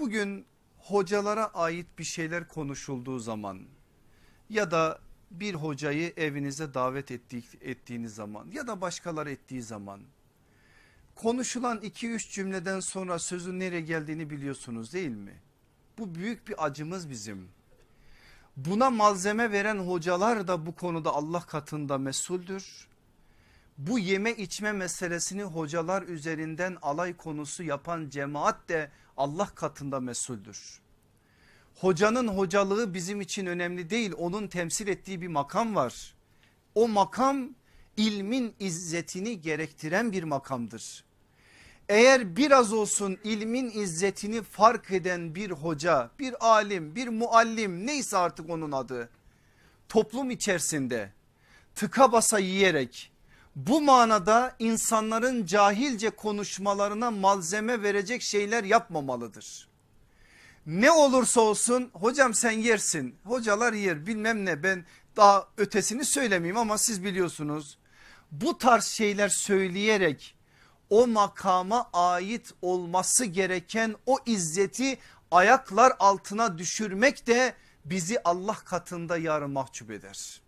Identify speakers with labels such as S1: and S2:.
S1: bugün hocalara ait bir şeyler konuşulduğu zaman ya da bir hocayı evinize davet ettik, ettiğiniz zaman ya da başkaları ettiği zaman konuşulan 2-3 cümleden sonra sözün nereye geldiğini biliyorsunuz değil mi? Bu büyük bir acımız bizim. Buna malzeme veren hocalar da bu konuda Allah katında mesuldür bu yeme içme meselesini hocalar üzerinden alay konusu yapan cemaat de Allah katında mesuldür. Hocanın hocalığı bizim için önemli değil onun temsil ettiği bir makam var. O makam ilmin izzetini gerektiren bir makamdır. Eğer biraz olsun ilmin izzetini fark eden bir hoca, bir alim, bir muallim neyse artık onun adı toplum içerisinde tıka basa yiyerek bu manada insanların cahilce konuşmalarına malzeme verecek şeyler yapmamalıdır. Ne olursa olsun hocam sen yersin hocalar yer bilmem ne ben daha ötesini söylemeyeyim ama siz biliyorsunuz. Bu tarz şeyler söyleyerek o makama ait olması gereken o izzeti ayaklar altına düşürmek de bizi Allah katında yarın mahcup eder.